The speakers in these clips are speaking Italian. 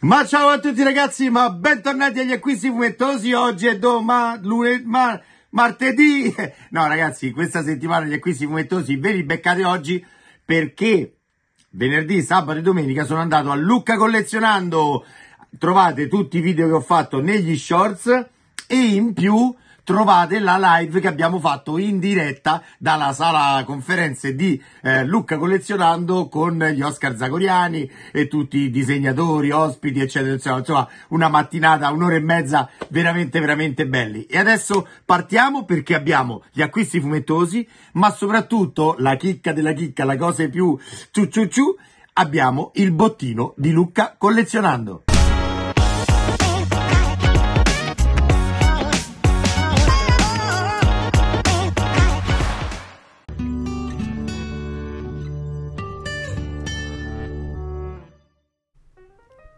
Ma ciao a tutti ragazzi, ma bentornati agli acquisti fumettosi. Oggi è domani, lunedì, ma, martedì. No ragazzi, questa settimana gli acquisti fumettosi ve li beccate oggi perché venerdì, sabato e domenica sono andato a Lucca collezionando. Trovate tutti i video che ho fatto negli shorts e in più trovate la live che abbiamo fatto in diretta dalla sala conferenze di eh, Lucca Collezionando con gli Oscar Zagoriani e tutti i disegnatori, ospiti, eccetera, eccetera. Insomma, una mattinata, un'ora e mezza veramente, veramente belli. E adesso partiamo perché abbiamo gli acquisti fumettosi, ma soprattutto la chicca della chicca, la cosa più ciu ciu ciu, abbiamo il bottino di Lucca Collezionando.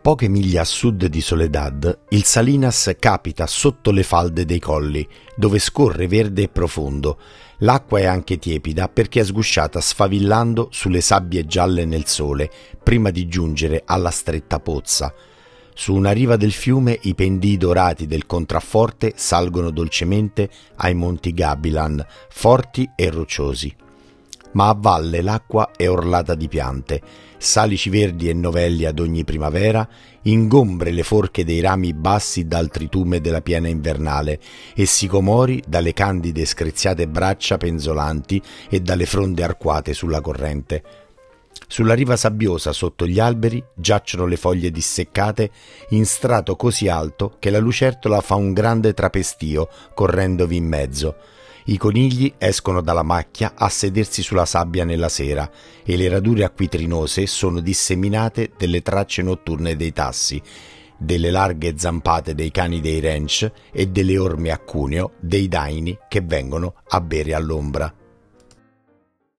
Poche miglia a sud di Soledad, il Salinas capita sotto le falde dei colli, dove scorre verde e profondo. L'acqua è anche tiepida perché è sgusciata sfavillando sulle sabbie gialle nel sole, prima di giungere alla stretta pozza. Su una riva del fiume i pendii dorati del contrafforte salgono dolcemente ai monti Gabilan, forti e rocciosi ma a valle l'acqua è orlata di piante, salici verdi e novelli ad ogni primavera, ingombre le forche dei rami bassi dal tritume della piena invernale e sicomori dalle candide screziate braccia penzolanti e dalle fronde arcuate sulla corrente. Sulla riva sabbiosa sotto gli alberi giacciono le foglie disseccate in strato così alto che la lucertola fa un grande trapestio correndovi in mezzo i conigli escono dalla macchia a sedersi sulla sabbia nella sera e le radure acquitrinose sono disseminate delle tracce notturne dei tassi, delle larghe zampate dei cani dei ranch e delle orme a cuneo dei daini che vengono a bere all'ombra.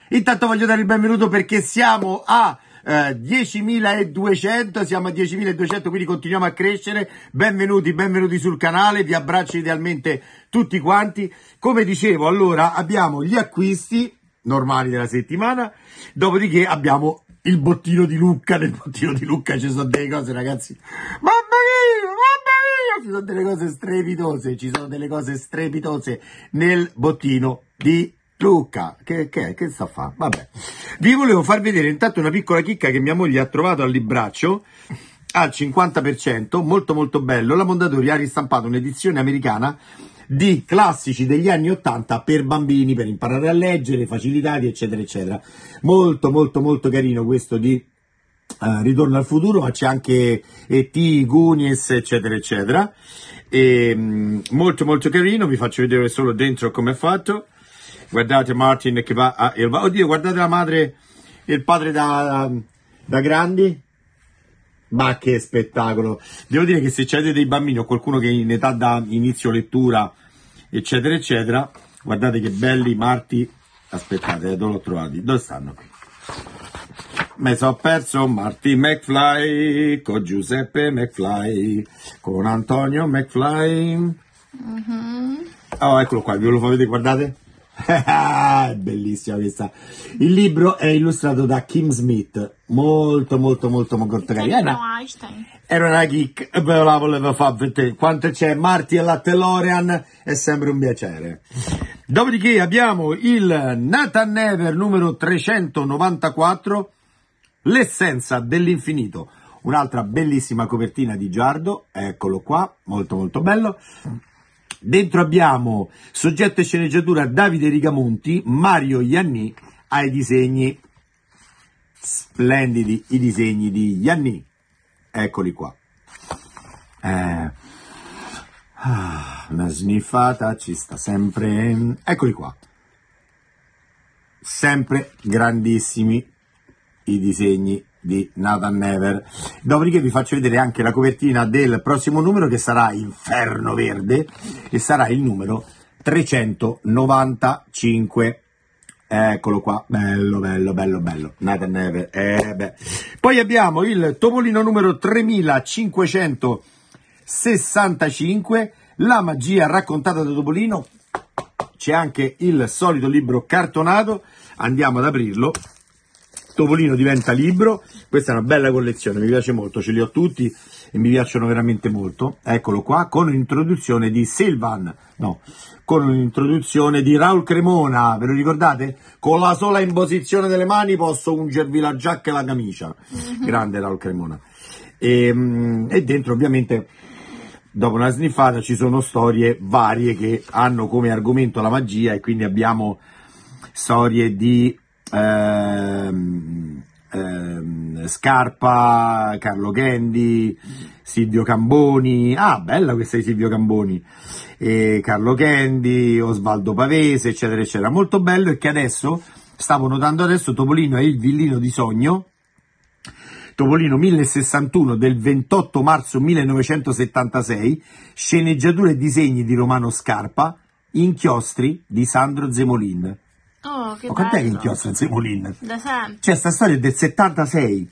Intanto voglio dare il benvenuto perché siamo a eh, 10.200, siamo a 10.200, quindi continuiamo a crescere. Benvenuti, benvenuti sul canale, vi abbraccio idealmente tutti quanti. Come dicevo, allora abbiamo gli acquisti normali della settimana, dopodiché abbiamo il bottino di Lucca, nel bottino di Lucca ci sono delle cose ragazzi, mamma mia, mamma mia, ci sono delle cose strepitose, ci sono delle cose strepitose nel bottino di Lucca. Luca, che, che, che sta a fare? Vabbè. Vi volevo far vedere intanto una piccola chicca che mia moglie ha trovato al libraccio al 50%, molto molto bello. La Mondadori ha ristampato un'edizione americana di classici degli anni 80 per bambini, per imparare a leggere, facilitati, eccetera, eccetera. Molto molto molto carino questo di Uh, ritorno al futuro, ma c'è anche E.T., Goonies, eccetera, eccetera. E, ehm, molto, molto carino, vi faccio vedere solo dentro come è fatto guardate Martin che va a Elva, oddio guardate la madre il padre da, da grandi, ma che spettacolo! Devo dire che se c'è dei bambini o qualcuno che in età da inizio lettura, eccetera, eccetera, guardate che belli Marti, aspettate, eh, dove l'ho trovati? Dove stanno? Mi sono perso Marti McFly con Giuseppe McFly, con Antonio McFly. Uh mhm. -huh. Oh, eccolo qua, ve lo fate vedere, guardate. bellissima questa. Il libro è illustrato da Kim Smith, molto molto molto molto carino. Era, era una geek, e ve la volevo far vedere. Quanto c'è Marti e la Telorean, è sempre un piacere. Dopodiché abbiamo il Nathan Never numero 394, L'essenza dell'infinito. Un'altra bellissima copertina di Giardo, eccolo qua, molto molto bello. Dentro abbiamo soggetto e sceneggiatura Davide Rigamonti, Mario Ianni ai disegni. Splendidi i disegni di Ianni. Eccoli qua. Eh, ah, una sniffata ci sta sempre. Eccoli qua. Sempre grandissimi i disegni di Nathan Never. Dopodiché vi faccio vedere anche la copertina del prossimo numero che sarà Inferno Verde e sarà il numero 395. Eccolo qua, bello, bello, bello, bello. Nathan Never. Eh Poi abbiamo il topolino numero 3565, La magia raccontata da Topolino. C'è anche il solito libro cartonato. Andiamo ad aprirlo Topolino diventa libro, questa è una bella collezione, mi piace molto, ce li ho tutti e mi piacciono veramente molto. Eccolo qua, con un'introduzione di Silvan, no, con un'introduzione di Raul Cremona, ve lo ricordate? Con la sola imposizione delle mani posso ungervi la giacca e la camicia. Mhm. Grande Raul Cremona. E, ehm, e dentro ovviamente dopo una sniffata ci sono storie varie che hanno come argomento la magia e quindi abbiamo storie di ehm, ehm, Scarpa, Carlo Ghendi, Silvio Camboni, ah bella questa di Silvio Camboni, e Carlo Ghendi, Osvaldo Pavese, eccetera, eccetera. Molto bello e che adesso, stavo notando adesso, Topolino è il villino di sogno, Topolino 1061 del 28 marzo 1976, sceneggiature e disegni di Romano Scarpa, inchiostri di Sandro Zemolin. Oh, che Ma quant'è bello. che inchiostro il Semolin? Da sempre. Cioè, sta storia è del 76.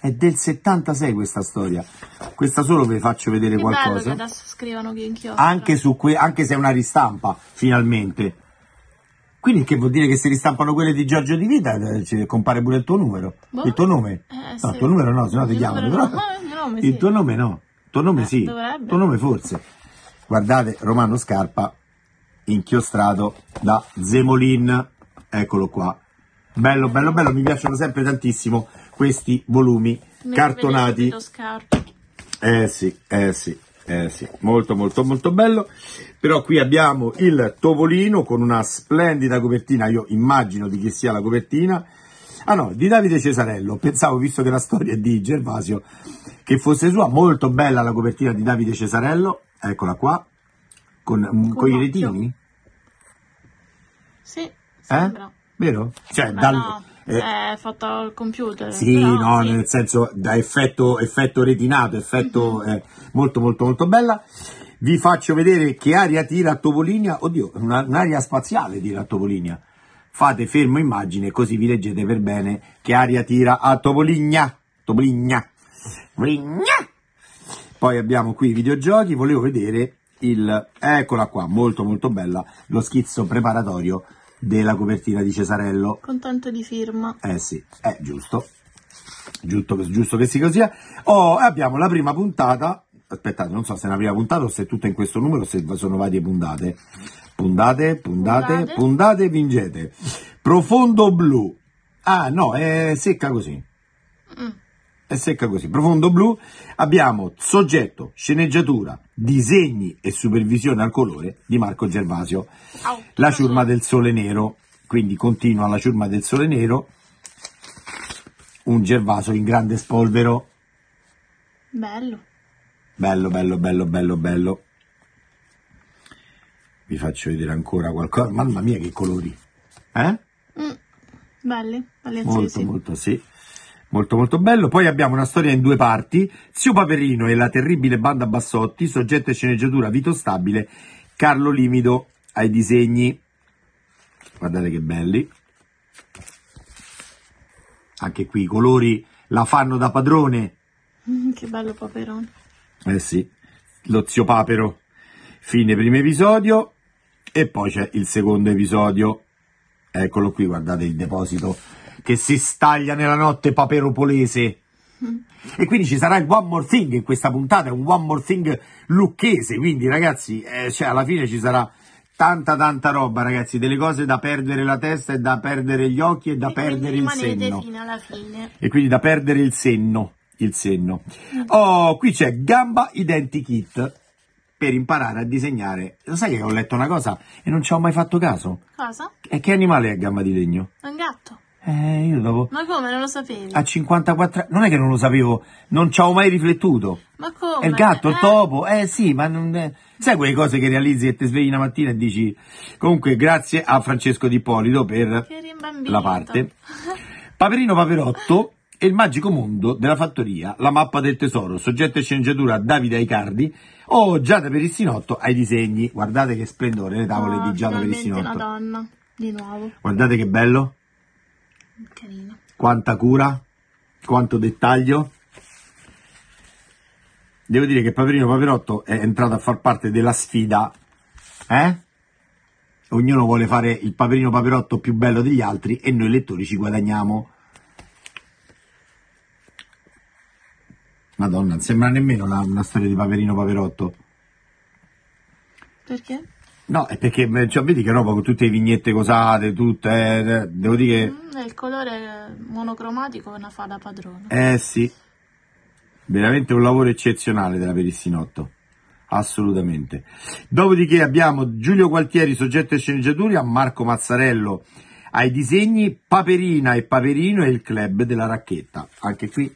È del 76 questa storia. Questa solo vi faccio vedere che qualcosa. Bello che adesso scrivano che inchiostro. Anche, anche, se è una ristampa, finalmente. Quindi che vuol dire che se ristampano quelle di Giorgio Di Vita eh, compare pure il tuo numero. Boh. Il tuo nome? Eh, no, sì. il tuo numero no, sennò ti chiamano. Però... No, il, tuo nome no. Il tuo nome eh, sì. Dovrebbe. Il tuo nome forse. Guardate, Romano Scarpa inchiostrato da Zemolin eccolo qua. Bello, bello, bello, mi piacciono sempre tantissimo questi volumi mi cartonati. Eh sì, eh sì, eh sì, molto molto molto bello. Però qui abbiamo il tovolino con una splendida copertina, io immagino di chi sia la copertina. Ah no, di Davide Cesarello, pensavo visto che la storia è di Gervasio, che fosse sua, molto bella la copertina di Davide Cesarello, eccola qua, con, mm, con, con i retini? Sì. Sembra. Eh? Vero? Cioè, Beh, dal, no, eh, è fatta al computer. Sì, no, sì. nel senso da effetto, effetto retinato, effetto mm-hmm. eh, molto molto molto bella. Vi faccio vedere che aria tira a Topolinia, oddio, una, un'aria spaziale tira a Topolinia. Fate fermo immagine così vi leggete per bene che aria tira a Topoligna. Topoligna. Topoligna. Poi abbiamo qui i videogiochi, volevo vedere il... Eccola qua, molto molto bella, lo schizzo preparatorio della copertina di Cesarello. Con tanto di firma. Eh sì, è giusto. Giusto, giusto che, si sia. Oh, abbiamo la prima puntata. Aspettate, non so se è una prima puntata o se è tutto in questo numero, se sono varie puntate. Puntate, puntate, puntate, puntate vincete. Profondo blu. Ah, no, è secca così. Mm è secca così. Profondo blu abbiamo soggetto, sceneggiatura, disegni e supervisione al colore di Marco Gervasio. La ciurma del sole nero, quindi continua la ciurma del sole nero, un Gervaso in grande spolvero. Bello. Bello, bello, bello, bello, bello. Vi faccio vedere ancora qualcosa. Mamma mia che colori. Eh? Mm. Belli, belli Molto, molto, sì molto molto bello. Poi abbiamo una storia in due parti, Zio Paperino e la terribile banda Bassotti, soggetto e sceneggiatura Vito Stabile, Carlo Limido ai disegni. Guardate che belli. Anche qui i colori la fanno da padrone. Mm, che bello Paperone. Eh sì, lo zio Papero. Fine primo episodio e poi c'è il secondo episodio. Eccolo qui, guardate il deposito che si staglia nella notte paperopolese. E quindi ci sarà il One More Thing in questa puntata, è un One More Thing lucchese, quindi ragazzi, eh, cioè alla fine ci sarà tanta tanta roba ragazzi, delle cose da perdere la testa e da perdere gli occhi e da e perdere il senno. Fino alla fine. E quindi da perdere il senno, il senno. Mm. Oh, qui c'è Gamba Identikit per imparare a disegnare. Lo sai che ho letto una cosa e non ci ho mai fatto caso? Cosa? E che animale è gamba di legno? Un gatto. Eh, io dopo... Ma come, non lo sapevi? A 54 anni, non è che non lo sapevo, non ci avevo mai riflettuto. Ma come? È il gatto, eh? il topo, eh sì, ma non... È... Sai quelle cose che realizzi e ti svegli una mattina e dici... Comunque, grazie a Francesco Di Polito per la parte. Paperino Paperotto e il magico mondo della fattoria, la mappa del tesoro, soggetto e sceneggiatura Davide Aicardi o Giada Perissinotto ai disegni. Guardate che splendore le tavole oh, di ah, Giada Perissinotto. Una di nuovo. Guardate che bello. Carino. Quanta cura, quanto dettaglio. Devo dire che Paperino Paperotto è entrato a far parte della sfida, eh? Ognuno vuole fare il Paperino Paperotto più bello degli altri e noi lettori ci guadagniamo. Madonna, non sembra nemmeno la, una storia di Paperino Paperotto. Perché? No, è perché eh, cioè, vedi che roba con tutte le vignette cosate, tutte, eh, eh devo dire che... Mm, il colore monocromatico è una fa da padrone. Eh sì, veramente un lavoro eccezionale della Perissinotto, assolutamente. Dopodiché abbiamo Giulio Gualtieri, soggetto e sceneggiatura, Marco Mazzarello ai disegni, Paperina e Paperino e il club della racchetta. Anche qui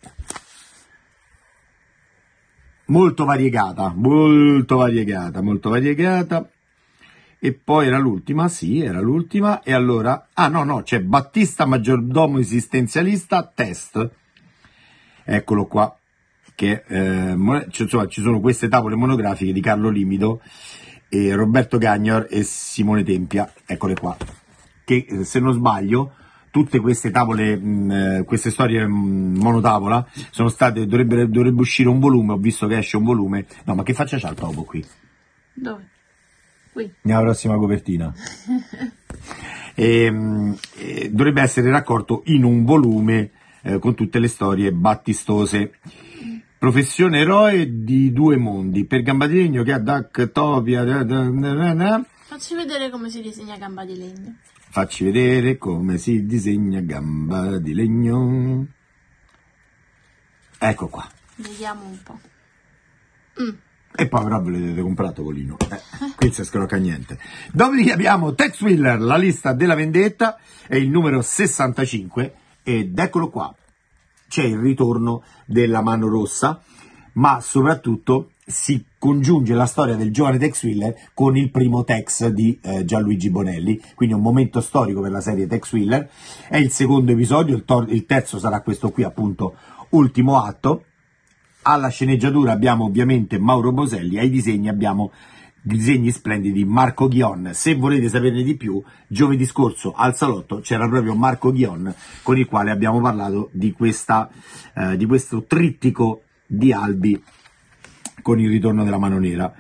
molto variegata, molto variegata, molto variegata e poi era l'ultima, sì, era l'ultima, e allora, ah no, no, c'è Battista Maggiordomo Esistenzialista Test, eccolo qua, che eh, insomma, ci sono queste tavole monografiche di Carlo Limido, e Roberto Gagnor e Simone Tempia, eccole qua, che eh, se non sbaglio tutte queste tavole, mh, mm, eh, queste storie mh, mm, monotavola, sono state, dovrebbe, dovrebbe uscire un volume, ho visto che esce un volume, no ma che faccia c'ha il topo qui? Dove? Oui. Nella prossima copertina. e, e, ehm, eh, dovrebbe essere raccolto in un volume eh, con tutte le storie battistose. Professione eroe di due mondi, per gamba di legno che ha Duck, Topia... Da, da, da, Facci vedere come si disegna gamba di legno. Facci vedere come si disegna gamba di legno. Ecco qua. Vediamo un po'. Mm. E poi però ve l'avete comprato Colino. Eh, qui si scrocca niente. Dopodiché abbiamo Tex Wheeler, la lista della vendetta, è il numero 65 ed eccolo qua. C'è il ritorno della mano rossa, ma soprattutto si congiunge la storia del giovane Tex Wheeler con il primo Tex di eh, Gianluigi Bonelli, quindi un momento storico per la serie Tex Wheeler. È il secondo episodio, il, il terzo sarà questo qui appunto, ultimo atto alla sceneggiatura abbiamo ovviamente Mauro Boselli, ai disegni abbiamo disegni splendidi Marco Ghion. Se volete saperne di più, giovedì scorso al salotto c'era proprio Marco Ghion con il quale abbiamo parlato di, questa, eh, di questo trittico di albi con il ritorno della mano nera.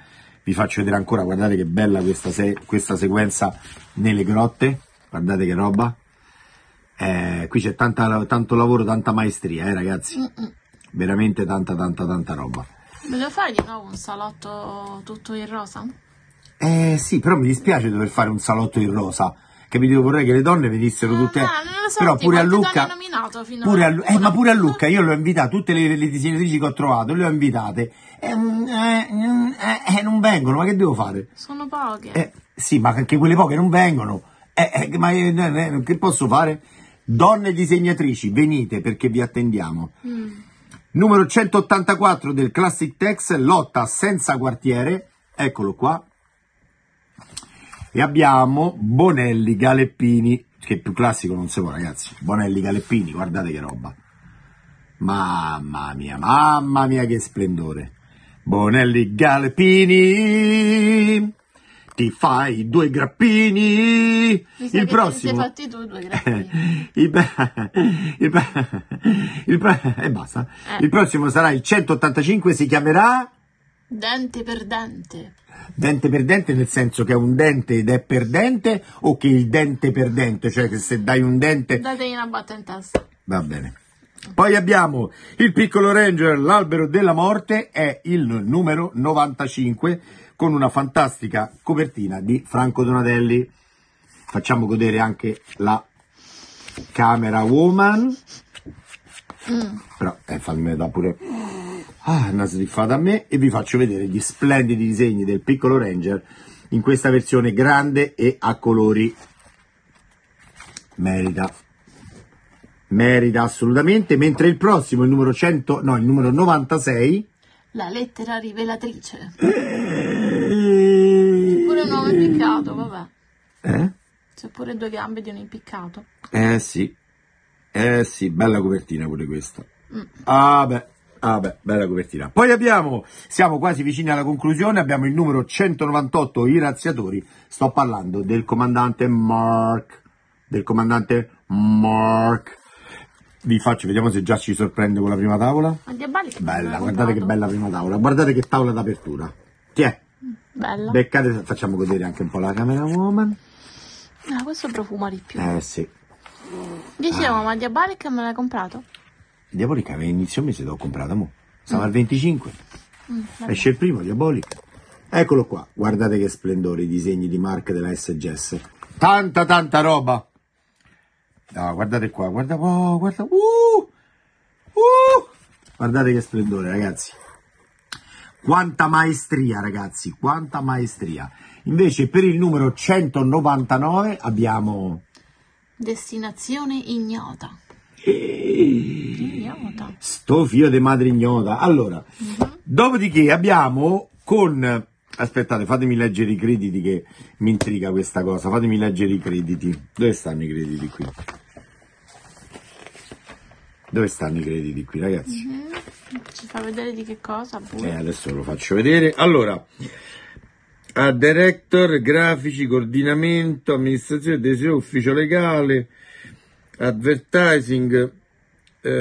Vi faccio vedere ancora, guardate che bella questa, se- questa sequenza nelle grotte, guardate che roba. Eh, qui c'è tanto lavoro, tanta maestria, eh ragazzi. Mm-mm veramente tanta tanta tanta roba. Me fare di nuovo un salotto tutto in rosa? Eh sì, però mi dispiace dover fare un salotto in rosa. Capito? Vorrei che le donne venissero ah, tutte. No, no, so, però pure a Lucca. Pure a... Eh, ma pure a Lucca, io le ho invitate, tutte le, le, disegnatrici che ho trovato, le ho invitate. Eh, mm, eh, mm, eh, eh, non vengono, ma che devo fare? Sono poche. Eh, sì, ma anche quelle poche non vengono. Eh, ma che posso fare? Donne disegnatrici, venite perché vi attendiamo. Mm. Numero 184 del Classic Tex, lotta senza quartiere, eccolo qua. E abbiamo Bonelli Galeppini, che più classico non si può ragazzi, Bonelli Galeppini, guardate che roba. Mamma mia, mamma mia che splendore. Bonelli Galeppini, ti fai due grappini. il prossimo. fatti tu due grappini. il, il, e basta. Eh. Il prossimo sarà il 185, si chiamerà dente per dente. Dente per dente nel senso che è un dente ed è per dente o che il dente per dente, cioè che se dai un dente... Dategli una botta in testa. Va bene. Poi abbiamo il piccolo ranger, l'albero della morte, è il numero 95 con una fantastica copertina di Franco Donatelli. Facciamo godere anche la camera woman. Mm. Però eh, fammi da pure ah, una sniffata a me e vi faccio vedere gli splendidi disegni del piccolo Ranger in questa versione grande e a colori. Merita merita assolutamente, mentre il prossimo, il numero 100, no, il numero 96, la lettera rivelatrice. un uomo impiccato, vabbè. Eh? C'è pure due gambe di un impiccato. Eh sì. Eh sì, bella copertina pure questa. Mm. Ah beh. Ah beh, bella copertina. Poi abbiamo, siamo quasi vicini alla conclusione, abbiamo il numero 198, i razziatori. Sto parlando del comandante Mark, del comandante Mark. Vi faccio, vediamo se già ci sorprende con la prima tavola. Bella, guardate che bella prima tavola, guardate che tavola d'apertura. è? Bella. Beccate, facciamo godere anche un po' la camera woman. Ah, questo profuma di più. Eh sì. Dici, ah. ma Diabolica me l'hai comprato? Diabolica a inizio mese l'ho comprata, mo. Siamo mm. al 25. Mm, Esce il primo, Diabolica. Eccolo qua, guardate che splendore i disegni di Mark della SGS. Tanta, tanta roba. No, guardate qua, guarda, oh, guarda, uh, uh. Guardate che splendore, ragazzi. Quanta maestria, ragazzi, quanta maestria. Invece per il numero 199 abbiamo... Destinazione ignota. Ignota. Sto figlio di madre ignota. Allora, uh-huh. dopodiché abbiamo con... Aspettate, fatemi leggere i crediti che mi intriga questa cosa. Fatemi leggere i crediti. Dove stanno i crediti qui? Dove stanno i crediti qui, ragazzi? Uh-huh. Ci fa vedere di che cosa? Pure. Eh, adesso lo faccio vedere. Allora, a director, grafici, coordinamento, amministrazione, desio, ufficio legale, advertising, Ah,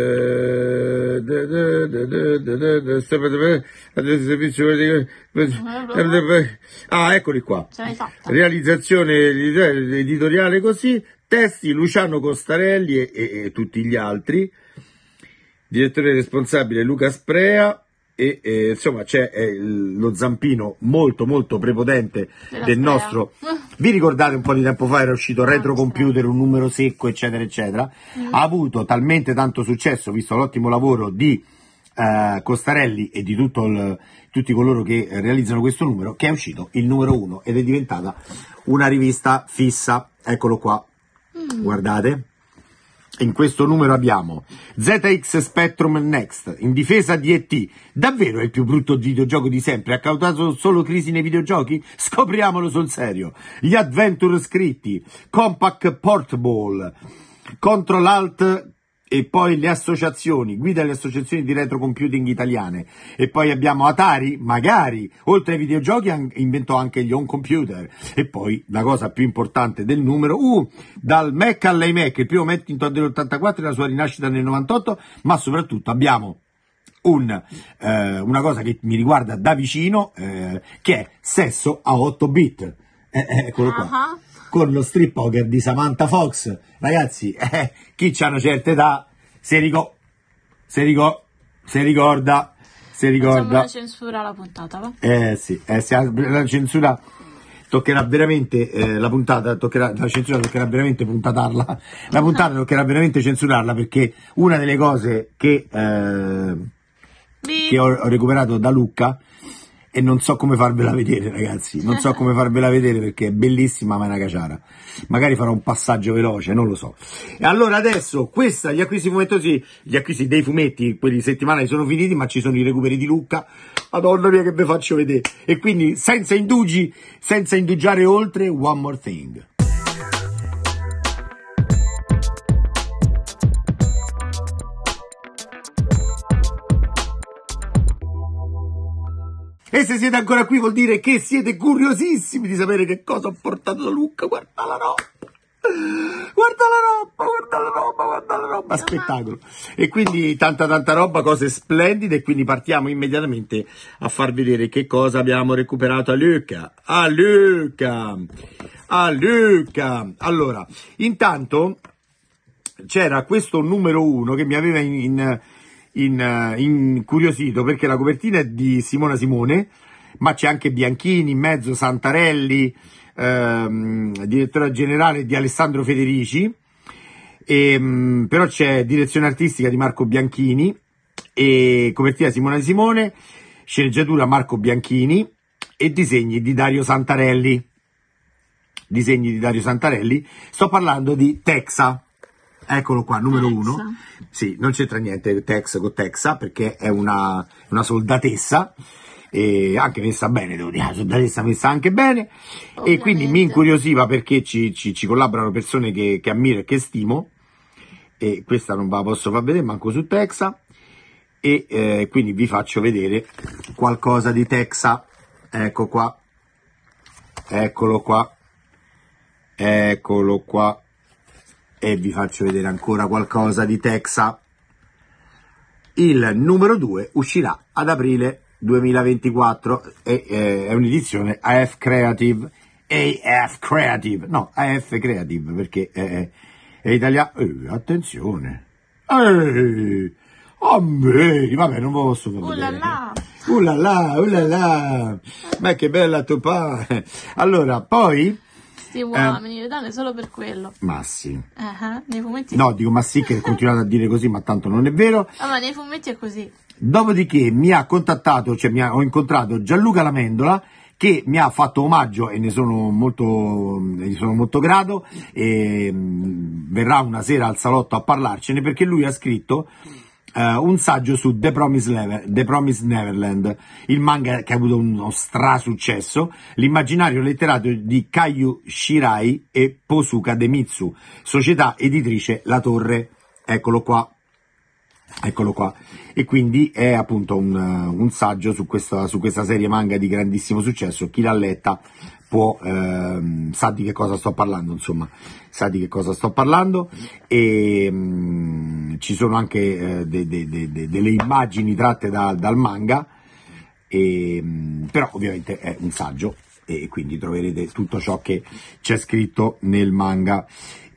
eccoli qua. Realizzazione editoriale così, testi Luciano Costarelli e, e, e tutti gli altri direttore responsabile Luca Sprea e, e insomma c'è il, lo zampino molto molto prepotente Della del Sprea. nostro vi ricordate un po' di tempo fa era uscito ah, Retro Computer certo. un numero secco eccetera eccetera mm. ha avuto talmente tanto successo visto l'ottimo lavoro di Uh, Costarelli e di il, tutti coloro che eh, realizzano questo numero, che è uscito il numero uno ed è diventata una rivista fissa. Eccolo qua, mm. guardate. In questo numero abbiamo ZX Spectrum Next in difesa di ET. Davvero è il più brutto videogioco di sempre? Ha causato solo crisi nei videogiochi? Scopriamolo sul serio. Gli Adventure scritti, Compact Portable, Control Alt e poi le associazioni, guida le associazioni di retrocomputing italiane e poi abbiamo Atari, magari, oltre ai videogiochi an- inventò anche gli home computer e poi la cosa più importante del numero, uh, dal Mac all'iMac, il primo Macintosh dell'84 e la sua rinascita nel 98, ma soprattutto abbiamo un, eh, una cosa che mi riguarda da vicino, eh, che è sesso a 8 bit. Eh, eh, eccolo qua. Uh-huh con lo strip poker di Samantha Fox. Ragazzi, eh, chi ha una certa età se, rico- se, rico- se ricorda. Se ricorda. Facciamo una censura alla puntata, va? Eh sì, eh, la censura toccherà veramente eh, la puntata, toccherà, la censura toccherà veramente puntatarla, la puntata ah. toccherà veramente censurarla perché una delle cose che, eh, che ho, ho, recuperato da Lucca e non so come farvela vedere, ragazzi. Non so come farvela vedere perché è bellissima, ma è una caciara. Magari farò un passaggio veloce, non lo so. E allora adesso, questa, gli acquisti fumettosi, gli acquisti dei fumetti, quelli settimanali sono finiti, ma ci sono i recuperi di Lucca. Madonna mia che ve faccio vedere. E quindi, senza indugi, senza indugiare oltre, one more thing. E se siete ancora qui vuol dire che siete curiosissimi di sapere che cosa ho portato da Luca. Guarda la roba! Guarda la roba, guarda la roba, guarda la roba, spettacolo. E quindi tanta tanta roba, cose splendide, E quindi partiamo immediatamente a far vedere che cosa abbiamo recuperato a Luca. A Luca! A Luca! Allora, intanto c'era questo numero uno che mi aveva in, in in, eh, incuriosito perché la copertina è di Simona Simone, ma c'è anche Bianchini in mezzo, Santarelli, ehm, direttore generale di Alessandro Federici, e, ehm, però c'è direzione artistica di Marco Bianchini e copertina Simona Simone, sceneggiatura Marco Bianchini e disegni di Dario Santarelli. Disegni di Dario Santarelli, sto parlando di Texa. Eccolo qua, numero Tex. uno. Sì, non c'entra niente Tex con Texa perché è una, una soldatessa e anche messa bene, devo dire, la soldatessa messa anche bene. Ovviamente. E quindi mi incuriosiva perché ci, ci, ci collaborano persone che, che, ammiro e che stimo. E questa non ve la posso far vedere, manco su Texa. E eh, quindi vi faccio vedere qualcosa di Texa. Ecco qua. Eccolo qua. Eccolo qua e vi faccio vedere ancora qualcosa di Texa. Il numero 2 uscirà ad aprile 2024 e eh, è un'edizione AF Creative. AF Creative, no, AF Creative perché eh, è italiano. Eh, attenzione, eh, a me, vabbè, non posso far vedere. Uh ullala, la, uh ma che bella topà. Allora, poi questi eh. uomini, eh, le donne solo per quello. Ma sì. Uh-huh, nei fumetti... No, dico ma sì che continuate a dire così, ma tanto non è vero. Ah, ma nei fumetti è così. Dopodiché mi ha contattato, cioè mi ha, ho incontrato Gianluca Lamendola che mi ha fatto omaggio e ne sono molto, ne sono molto grato e mm, verrà una sera al salotto a parlarcene perché lui ha scritto Uh, un saggio su The Promised, Lever- The Promised, Neverland, il manga che ha avuto uno strasuccesso, l'immaginario letterato di Kayu Shirai e Posuka Demitsu, società editrice La Torre. Eccolo qua. Eccolo qua. E quindi è appunto un, un saggio su questa, su questa serie manga di grandissimo successo. Chi l'ha letta può, ehm, sa di che cosa sto parlando, insomma, sa di che cosa sto parlando e mh, mm, ci sono anche eh, de, de, de, delle immagini tratte da, dal manga, e, mh, mm, però ovviamente è un saggio e quindi troverete tutto ciò che c'è scritto nel manga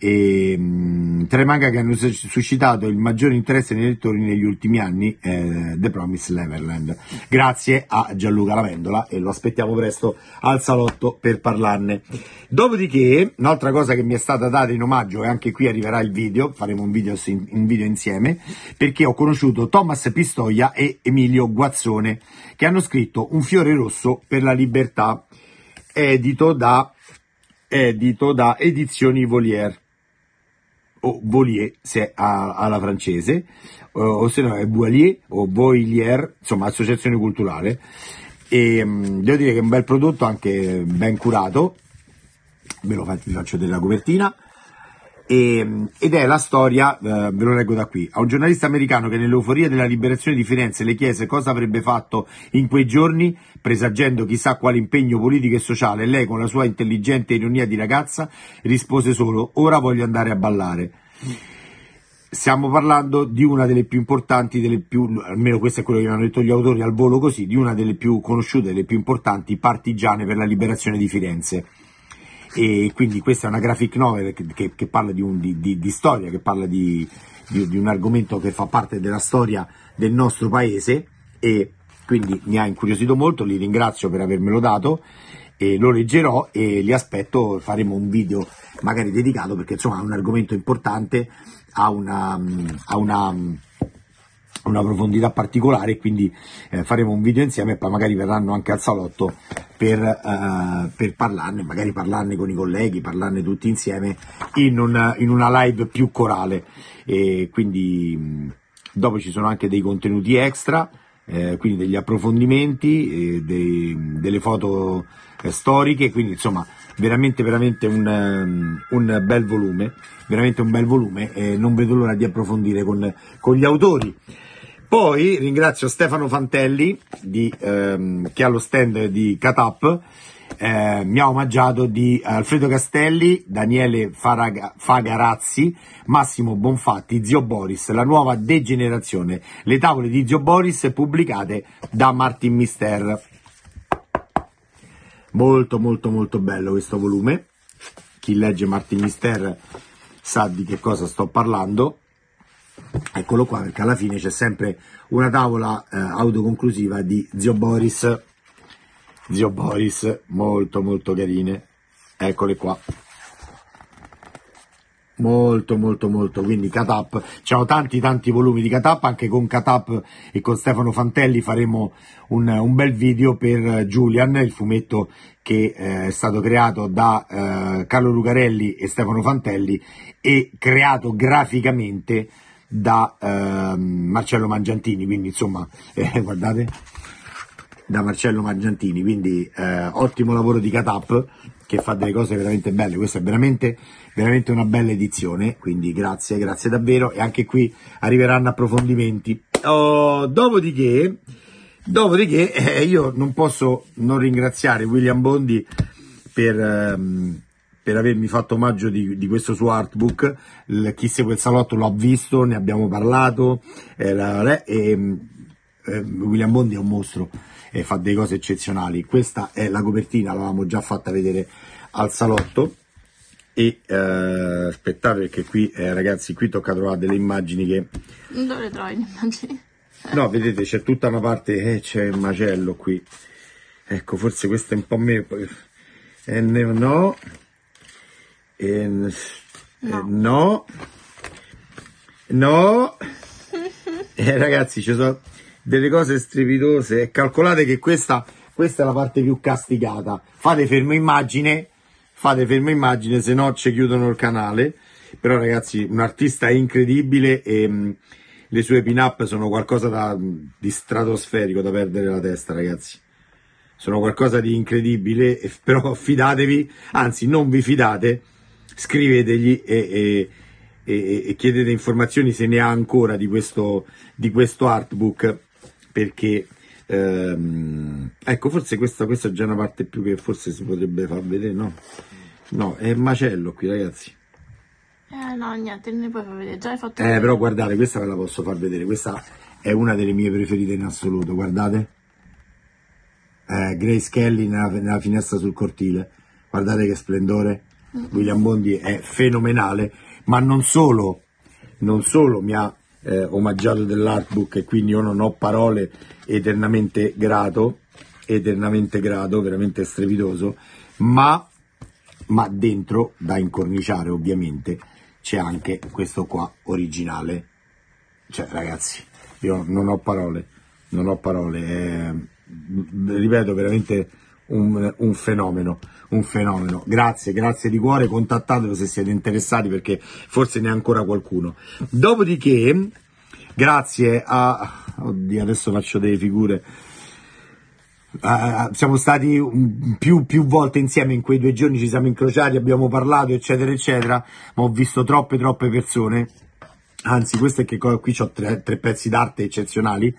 e, mh, mm, tra i manga che hanno suscitato il maggiore interesse nei lettori negli ultimi anni eh, The Promise Neverland grazie a Gianluca Lavendola e lo aspettiamo presto al salotto per parlarne dopodiché un'altra cosa che mi è stata data in omaggio e anche qui arriverà il video faremo un video, un video insieme perché ho conosciuto Thomas Pistoia e Emilio Guazzone che hanno scritto Un fiore rosso per la libertà edito da edito da Edizioni Volier o Bollier se a, alla francese, o, o se no è Boilier o Boilier, insomma associazione culturale. E, mm, devo dire che è un bel prodotto anche ben curato, ve lo faccio, vi faccio della copertina e, ehm, ed è la storia, eh, ve lo leggo da qui, a un giornalista americano che nell'euforia della liberazione di Firenze le chiese cosa avrebbe fatto in quei giorni, presagendo chissà quale impegno politico e sociale, lei con la sua intelligente ironia di ragazza rispose solo ora voglio andare a ballare. Stiamo parlando di una delle più importanti, delle più, almeno questo è quello che mi hanno detto gli autori al volo così, di una delle più conosciute, delle più importanti partigiane per la liberazione di Firenze e quindi questa è una graphic novel che, che, che parla di, un, di, di, di, storia, che parla di, un argomento che fa parte della storia del nostro paese e quindi mi ha incuriosito molto, li ringrazio per avermelo dato lo leggerò e li aspetto, faremo un video magari dedicato perché insomma è un argomento importante, ha una, mm, ha una mm, una profondità particolare quindi eh, faremo un video insieme e poi magari verranno anche al salotto per, eh, per parlarne, magari parlarne con i colleghi, parlarne tutti insieme in una, in una live più corale e quindi mh, dopo ci sono anche dei contenuti extra eh, quindi degli approfondimenti, eh, dei, delle foto eh, storiche, quindi insomma veramente, veramente un, ehm, un, bel volume, veramente un bel volume e non vedo l'ora di approfondire con, con gli autori. Poi ringrazio Stefano Fantelli di, ehm, che ha lo stand di Catap, eh, mi ha omaggiato di Alfredo Castelli, Daniele Faraga, Fagarazzi, Massimo Bonfatti, Zio Boris, la nuova degenerazione, le tavole di Zio Boris pubblicate da Martin Mister molto molto molto bello questo volume chi legge Martin Mister sa di che cosa sto parlando eccolo qua perché alla fine c'è sempre una tavola eh, autoconclusiva di zio Boris zio Boris molto molto carine eccole qua Molto, molto, molto. Quindi Catap, c'erano tanti, tanti volumi di Catap, anche con Catap e con Stefano Fantelli faremo un, un bel video per Julian, il fumetto che eh, è stato creato da eh, Carlo Lucarelli e Stefano Fantelli e creato graficamente da eh, Marcello Mangiantini. Quindi insomma, eh, guardate, da Marcello Mangiantini. Quindi eh, ottimo lavoro di Catap che fa delle cose veramente belle. Questa è veramente, veramente una bella edizione, quindi grazie, grazie davvero. E anche qui arriveranno approfondimenti. Oh, dopodiché, dopodiché eh, io non posso non ringraziare William Bondi per... Ehm, per avermi fatto omaggio di, di questo suo artbook. Il, chi segue il salotto l'ha visto, ne abbiamo parlato. Eh, la, e, ehm, William Bondi è un mostro e fa delle cose eccezionali. Questa è la copertina, l'avevamo già fatta vedere al salotto. E eh, aspettate perché qui, eh, ragazzi, qui tocca trovare delle immagini che... Dove trovi le immagini? No, vedete, c'è tutta una parte, eh, c'è il macello qui. Ecco, forse questo è un po' me... Eh, no. Eh, eh, no. no. No. Eh, ragazzi, ci sono delle cose strepitose. e Calcolate che questa, questa è la parte più castigata. Fate fermo immagine, fate fermo immagine, se no ci chiudono il canale. Però ragazzi, un artista incredibile e mh, mm, le sue pin-up sono qualcosa da, mm, di stratosferico da perdere la testa, ragazzi. Sono qualcosa di incredibile, e, però fidatevi, anzi non vi fidate, scrivetegli e, e e, chiedete informazioni se ne ha ancora di questo, di questo artbook perché ehm, ecco forse questa, questa, è già una parte più che forse si potrebbe far vedere no? no è macello qui ragazzi eh no niente ne puoi far vedere già hai fatto eh vedere. però guardate questa ve la posso far vedere questa è una delle mie preferite in assoluto guardate eh, Grace Kelly nella, nella finestra sul cortile guardate che splendore mm-hmm. William Bondi è fenomenale ma non solo non solo mi ha eh, omaggiato dell'artbook e quindi io non ho parole eternamente grato, eternamente grato, veramente strepitoso, ma, ma dentro da incorniciare ovviamente c'è anche questo qua originale, cioè ragazzi io non ho parole, non ho parole, eh, ripeto veramente un, un, fenomeno, un fenomeno. Grazie, grazie di cuore, contattatelo se siete interessati perché forse ne è ancora qualcuno. Dopodiché, grazie a... Oddio, adesso faccio delle figure. Uh, siamo stati più, più, volte insieme in quei due giorni, ci siamo incrociati, abbiamo parlato, eccetera, eccetera, ma ho visto troppe, troppe persone anzi questo è che qui ho tre, tre, pezzi d'arte eccezionali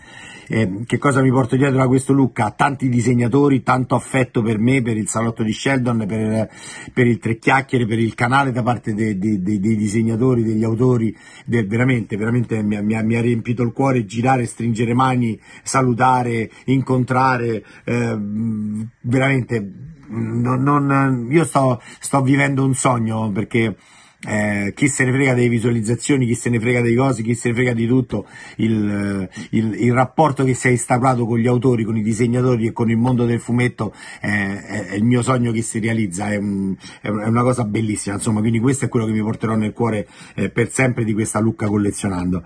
eh, che cosa mi porto dietro da questo Lucca tanti disegnatori tanto affetto per me per il salotto di Sheldon per, per il chiacchiere per il canale da parte dei, dei, dei, dei disegnatori degli autori del, veramente, veramente mi, mi, mi, ha riempito il cuore girare stringere mani salutare incontrare eh, veramente non, non, io sto, sto vivendo un sogno perché eh, chi se ne frega delle visualizzazioni, chi se ne frega dei cose, chi se ne frega di tutto, il, eh, il, il rapporto che si è instaurato con gli autori, con i disegnatori e con il mondo del fumetto eh, è, è, il mio sogno che si realizza, è, un, è, una cosa bellissima, insomma, quindi questo è quello che mi porterò nel cuore eh, per sempre di questa Lucca collezionando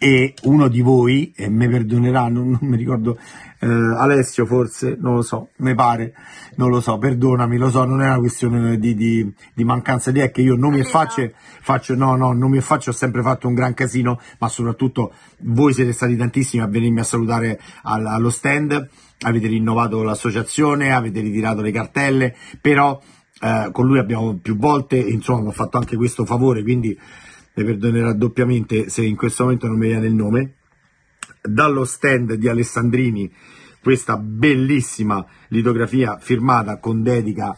e uno di voi, e me perdonerà, non, non mi ricordo eh, Alessio forse, non lo so, mi pare, non lo so, perdonami, lo so, non è una questione di, di, di mancanza di è che io non mi eh, faccio, faccio, no, no, non mi faccio, ho sempre fatto un gran casino, ma soprattutto voi siete stati tantissimi a venirmi a salutare al, allo stand, avete rinnovato l'associazione, avete ritirato le cartelle, però eh, con lui abbiamo più volte, insomma, ho fatto anche questo favore, quindi mi perdonerà doppiamente se in questo momento non mi viene il nome, dallo stand di Alessandrini questa bellissima litografia firmata con dedica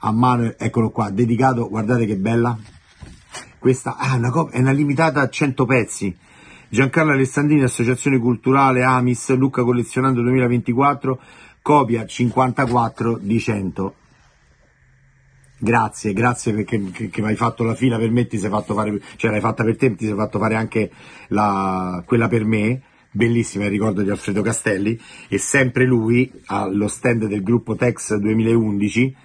a mano, eccolo qua, dedicato, guardate che bella, questa ah, una è una limitata a 100 pezzi, Giancarlo Alessandrini, Associazione Culturale Amis, Lucca Collezionando 2024, copia 54 di 100. Grazie, grazie perché che, che mi hai fatto la fila per me, ti sei fatto fare, cioè l'hai fatta per te, ti sei fatto fare anche la, quella per me bellissima il ricordo di Alfredo Castelli e sempre lui allo stand del gruppo Tex 2011,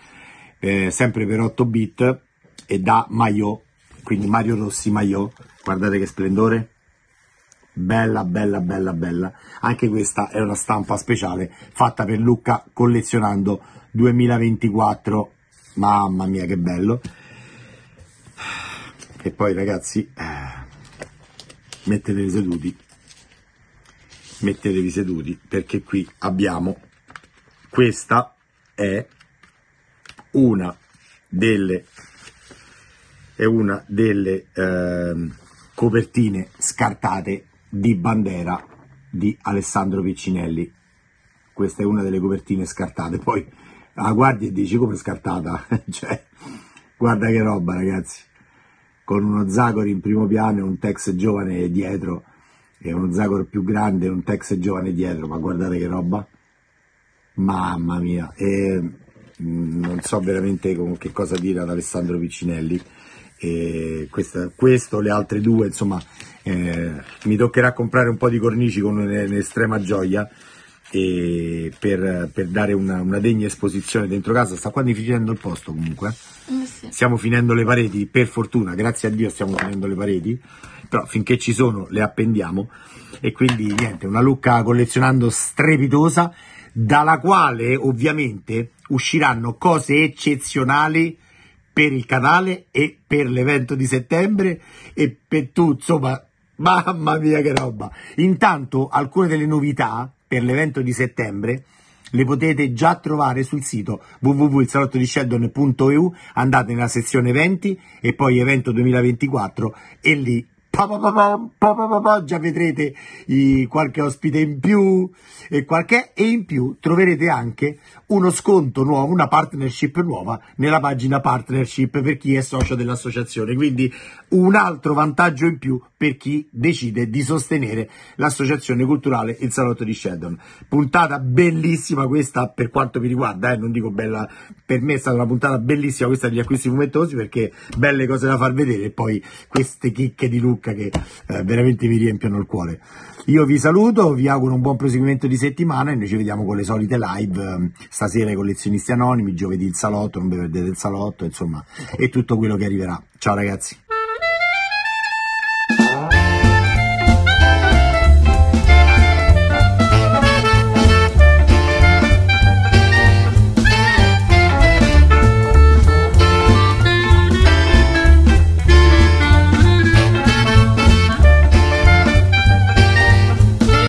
eh, sempre per 8 bit e da Maio, quindi Mario Rossi Maio, guardate che splendore. Bella, bella, bella, bella. Anche questa è una stampa speciale fatta per Lucca collezionando 2024. Mamma mia, che bello. E poi ragazzi, eh, metteteli seduti mettetevi seduti perché qui abbiamo questa è una delle è una delle eh, copertine scartate di bandera di Alessandro Piccinelli questa è una delle copertine scartate poi la guardi e dici come scartata cioè guarda che roba ragazzi con uno Zagori in primo piano e un Tex giovane dietro e uno Zagor più grande e un Tex giovane dietro, ma guardate che roba. Mamma mia, e mm, non so veramente con che cosa dire ad Alessandro Piccinelli. E questa, questo, le altre due, insomma, eh, mi toccherà comprare un po' di cornici con un'estrema gioia per, per, dare una, una, degna esposizione dentro casa. Sta quasi finendo il posto comunque. Eh. Eh, sì. Stiamo finendo le pareti, per fortuna, grazie a Dio stiamo finendo le pareti però finché ci sono le appendiamo e quindi niente, una lucca collezionando strepitosa dalla quale ovviamente usciranno cose eccezionali per il canale e per l'evento di settembre e per tutto, insomma, mamma mia che roba. Intanto alcune delle novità per l'evento di settembre le potete già trovare sul sito www.ilsalottodisceldon.eu andate nella sezione eventi e poi evento 2024 e lì pa pa pa già vedrete i, qualche ospite in più e qualche e in più troverete anche uno sconto nuovo, una partnership nuova nella pagina partnership per chi è socio dell'associazione, quindi un altro vantaggio in più per chi decide di sostenere l'associazione culturale Il Salotto di Sheldon. Puntata bellissima questa per quanto mi riguarda, eh, non dico bella, per me è stata una puntata bellissima questa degli acquisti fumettosi perché belle cose da far vedere e poi queste chicche di Luca Bianca che eh, veramente mi riempiono il cuore. Io vi saluto, vi auguro un buon proseguimento di settimana e noi ci vediamo con le solite live ehm, stasera i collezionisti anonimi, giovedì il salotto, non vi perdete il salotto, insomma, e tutto quello che arriverà. Ciao ragazzi.